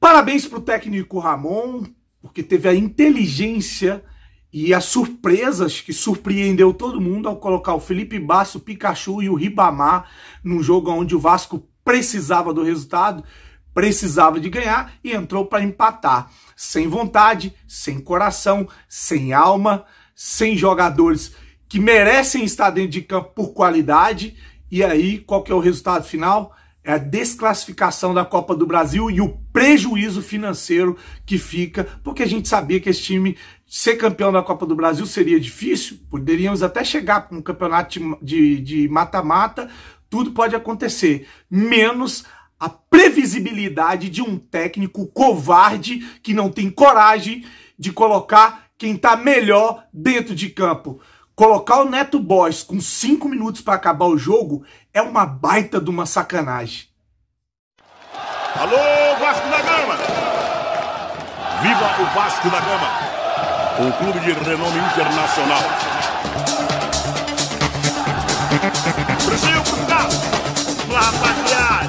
Parabéns para o técnico Ramon, porque teve a inteligência e as surpresas que surpreendeu todo mundo ao colocar o Felipe Basso, o Pikachu e o Ribamar num jogo onde o Vasco precisava do resultado, precisava de ganhar e entrou para empatar. Sem vontade, sem coração, sem alma, sem jogadores que merecem estar dentro de campo por qualidade. E aí, qual que é o resultado final? É a desclassificação da Copa do Brasil e o prejuízo financeiro que fica, porque a gente sabia que esse time ser campeão da Copa do Brasil seria difícil, poderíamos até chegar para um campeonato de mata-mata, tudo pode acontecer, menos a previsibilidade de um técnico covarde que não tem coragem de colocar quem está melhor dentro de campo. Colocar o Neto Boys com cinco minutos para acabar o jogo é uma baita de uma sacanagem. Alô, Vasco da Gama! Viva o Vasco da Gama! Um clube de renome internacional. Brasil, Portugal! Lá,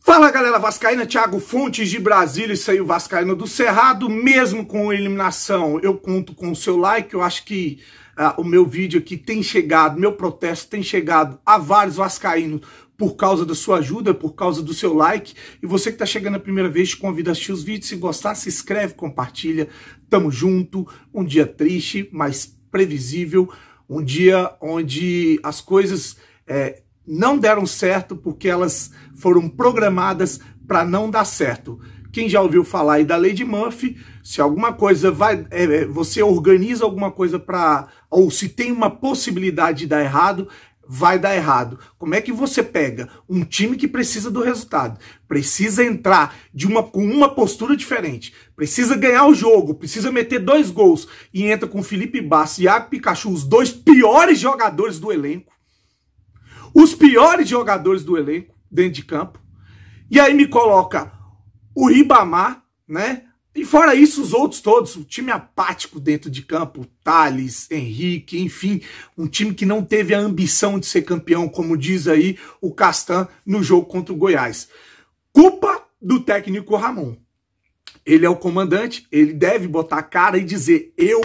Fala galera Vascaína, Thiago Fontes de Brasília, isso aí o Vascaíno do Cerrado, mesmo com eliminação, eu conto com o seu like, eu acho que ah, o meu vídeo aqui tem chegado, meu protesto tem chegado a vários vascaínos por causa da sua ajuda, por causa do seu like. E você que está chegando a primeira vez, te convido a assistir os vídeos. Se gostar, se inscreve, compartilha. Tamo junto. Um dia triste, mas previsível. Um dia onde as coisas é, não deram certo porque elas foram programadas para não dar certo. Quem já ouviu falar aí da lei de Murphy, se alguma coisa vai, é, é você organiza alguma coisa para ou se tem uma possibilidade de dar errado, vai dar errado. Como é que você pega um time que precisa do resultado, precisa entrar de uma com uma postura diferente, precisa ganhar o jogo, precisa meter dois gols e entra com Felipe Bastos e Iago Pikachu, os dois piores jogadores do elenco, os piores jogadores do elenco dentro de campo, e aí me coloca o Ribamar, né? E fora isso, os outros todos, o time apático dentro de campo, Thales, Henrique, enfim, um time que não teve a ambição de ser campeão, como diz aí o Castan no jogo contra o Goiás. Culpa do técnico Ramon. Ele é o comandante, ele deve botar a cara e dizer: eu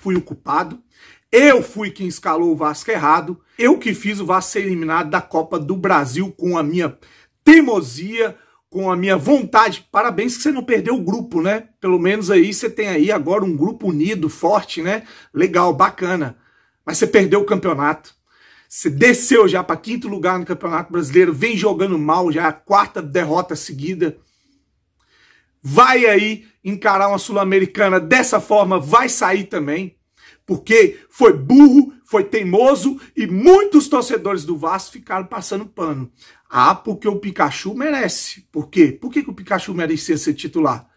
fui o culpado, eu fui quem escalou o Vasco errado, eu que fiz o Vasco ser eliminado da Copa do Brasil com a minha teimosia, com a minha vontade. Parabéns que você não perdeu o grupo, né? Pelo menos aí você tem aí agora um grupo unido, forte, né? Legal, bacana. Mas você perdeu o campeonato. Você desceu já para quinto lugar no Campeonato Brasileiro, vem jogando mal já, a quarta derrota seguida. Vai aí encarar uma Sul-Americana dessa forma, vai sair também, porque foi burro foi teimoso e muitos torcedores do Vasco ficaram passando pano. Ah, porque o Pikachu merece. Por quê? Por que, que o Pikachu merecia ser titular?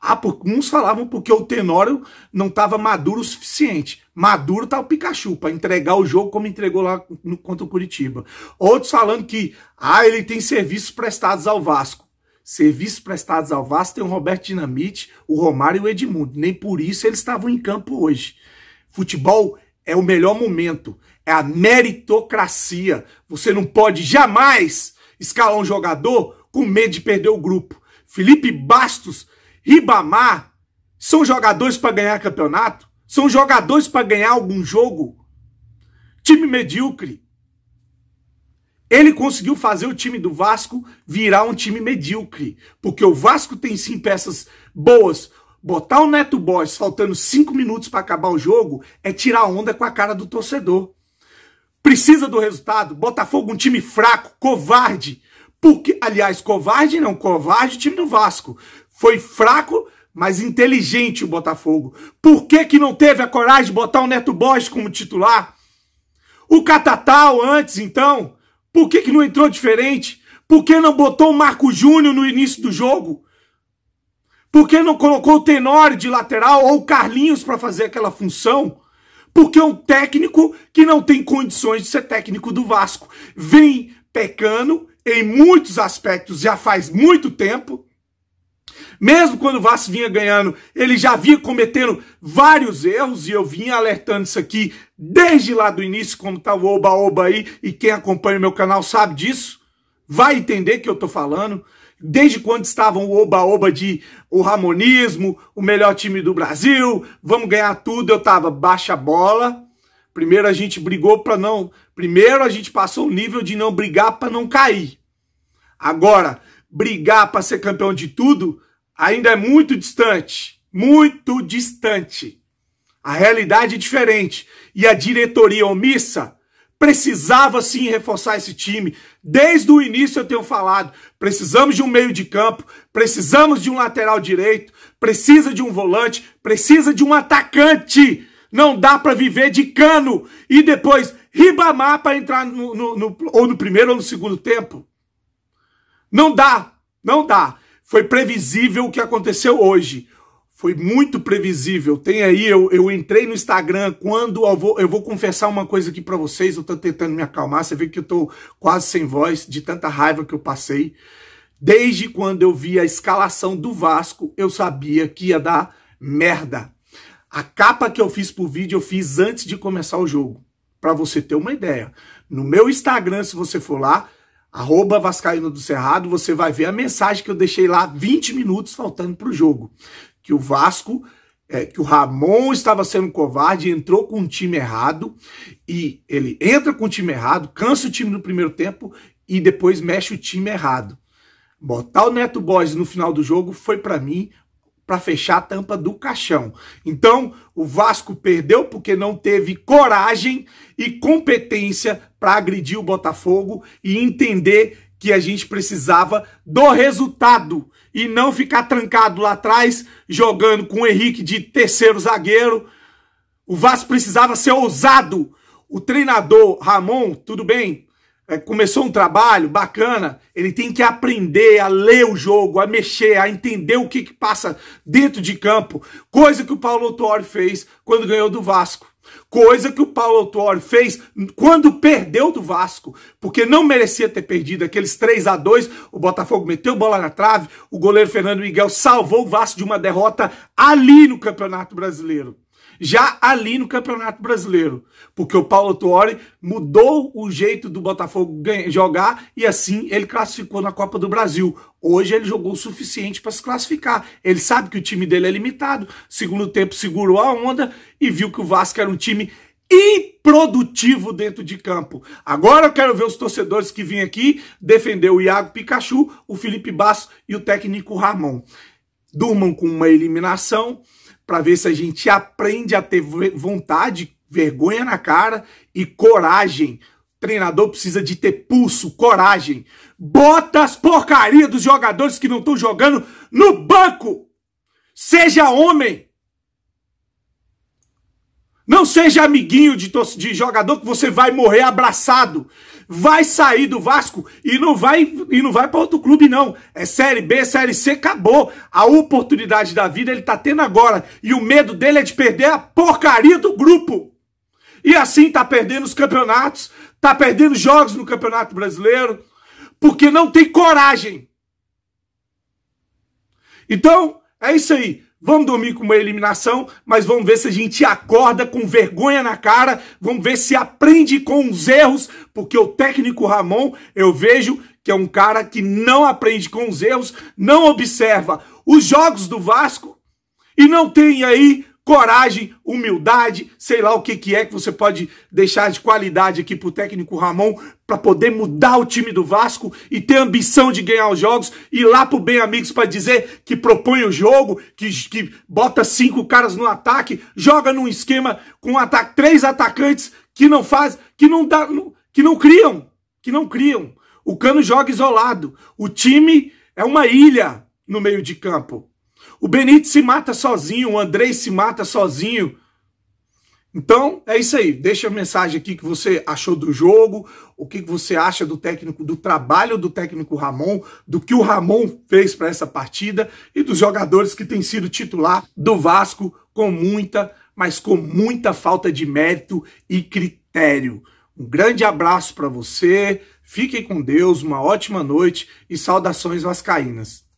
Ah, porque uns falavam porque o Tenório não estava maduro o suficiente. Maduro está o Pikachu para entregar o jogo como entregou lá no, contra o Curitiba. Outros falando que ah, ele tem serviços prestados ao Vasco. Serviços prestados ao Vasco tem o Roberto Dinamite, o Romário e o Edmundo. Nem por isso eles estavam em campo hoje. Futebol é o melhor momento. É a meritocracia. Você não pode jamais escalar um jogador com medo de perder o grupo. Felipe Bastos, Ribamar, são jogadores para ganhar campeonato? São jogadores para ganhar algum jogo? Time medíocre. Ele conseguiu fazer o time do Vasco virar um time medíocre, porque o Vasco tem sim peças boas, Botar o Neto Boys faltando cinco minutos para acabar o jogo é tirar onda com a cara do torcedor. Precisa do resultado. Botafogo, um time fraco, covarde. Porque, aliás, covarde não, covarde o time do Vasco. Foi fraco, mas inteligente o Botafogo. Por que, que não teve a coragem de botar o Neto Boys como titular? O Catatal antes, então? Por que, que não entrou diferente? Por que não botou o Marco Júnior no início do jogo? Porque não colocou o tenor de lateral ou o Carlinhos para fazer aquela função? Porque é um técnico que não tem condições de ser técnico do Vasco. Vem pecando em muitos aspectos já faz muito tempo. Mesmo quando o Vasco vinha ganhando, ele já vinha cometendo vários erros e eu vinha alertando isso aqui desde lá do início, como estava tá o oba-oba aí, e quem acompanha o meu canal sabe disso, vai entender que eu estou falando. Desde quando estavam o oba-oba de o Ramonismo, o melhor time do Brasil, vamos ganhar tudo, eu tava baixa bola. Primeiro a gente brigou para não, primeiro a gente passou o nível de não brigar para não cair. Agora, brigar para ser campeão de tudo ainda é muito distante, muito distante. A realidade é diferente e a diretoria omissa Precisava sim reforçar esse time. Desde o início eu tenho falado: precisamos de um meio de campo, precisamos de um lateral direito, precisa de um volante, precisa de um atacante. Não dá para viver de cano e depois Ribamar para entrar no, no, no, ou no primeiro ou no segundo tempo. Não dá, não dá. Foi previsível o que aconteceu hoje foi muito previsível. Tem aí, eu, eu entrei no Instagram quando eu vou, eu vou confessar uma coisa aqui para vocês. Eu tô tentando me acalmar. Você vê que eu tô quase sem voz de tanta raiva que eu passei. Desde quando eu vi a escalação do Vasco, eu sabia que ia dar merda. A capa que eu fiz pro vídeo eu fiz antes de começar o jogo, para você ter uma ideia. No meu Instagram, se você for lá, arroba Vascaíno do Cerrado, você vai ver a mensagem que eu deixei lá 20 minutos faltando para o jogo que o Vasco, é, que o Ramon estava sendo covarde, entrou com o time errado, e ele entra com o time errado, cansa o time no primeiro tempo e depois mexe o time errado. Botar o Neto Borges no final do jogo foi, para mim, para fechar a tampa do caixão. Então, o Vasco perdeu porque não teve coragem e competência para agredir o Botafogo e entender que a gente precisava do resultado e não ficar trancado lá atrás jogando com o Henrique de terceiro zagueiro. O Vasco precisava ser ousado. O treinador Ramon, tudo bem, é, começou um trabalho bacana, ele tem que aprender a ler o jogo, a mexer, a entender o que, que passa dentro de campo, coisa que o Paulo Autori fez quando ganhou do Vasco. Coisa que o Paulo Autório fez quando perdeu do Vasco, porque não merecia ter perdido aqueles 3 a 2 O Botafogo meteu bola na trave, o goleiro Fernando Miguel salvou o Vasco de uma derrota ali no Campeonato Brasileiro já ali no Campeonato Brasileiro, porque o Paulo Tuori mudou o jeito do Botafogo jogar e assim ele classificou na Copa do Brasil. Hoje ele jogou o suficiente para se classificar. Ele sabe que o time dele é limitado. Segundo tempo segurou a onda e viu que o Vasco era um time improdutivo dentro de campo. Agora eu quero ver os torcedores que vêm aqui defender o Iago Pikachu, o Felipe Basso e o técnico Ramon. Durmam com uma eliminação para ver se a gente aprende a ter vontade, vergonha na cara e coragem. treinador precisa de ter pulso, coragem. Bota as porcaria dos jogadores que não estão jogando no banco. Seja homem. Não seja amiguinho de, de jogador que você vai morrer abraçado vai sair do Vasco e não vai e não vai para outro clube não. É série B, série C, acabou. A oportunidade da vida ele tá tendo agora e o medo dele é de perder a porcaria do grupo. E assim tá perdendo os campeonatos, tá perdendo jogos no Campeonato Brasileiro, porque não tem coragem. Então, é isso aí. Vamos dormir com uma eliminação, mas vamos ver se a gente acorda com vergonha na cara, vamos ver se aprende com os erros, porque o técnico Ramon, eu vejo que é um cara que não aprende com os erros, não observa os jogos do Vasco e não tem aí coragem, humildade, sei lá o que, que é que você pode deixar de qualidade aqui para o técnico Ramon para poder mudar o time do Vasco e ter ambição de ganhar os jogos e lá pro Bem Amigos para dizer que propõe o jogo, que, que bota cinco caras no ataque, joga num esquema com ataque, três atacantes que não faz, que não dá, que não criam, que não criam. O Cano joga isolado. O time é uma ilha no meio de campo. O Benítez se mata sozinho, o Andrei se mata sozinho. Então, é isso aí. Deixa a mensagem aqui que você achou do jogo, o que você acha do técnico, do trabalho do técnico Ramon, do que o Ramon fez para essa partida e dos jogadores que têm sido titular do Vasco com muita, mas com muita falta de mérito e critério. Um grande abraço para você. Fiquem com Deus, uma ótima noite e saudações vascaínas.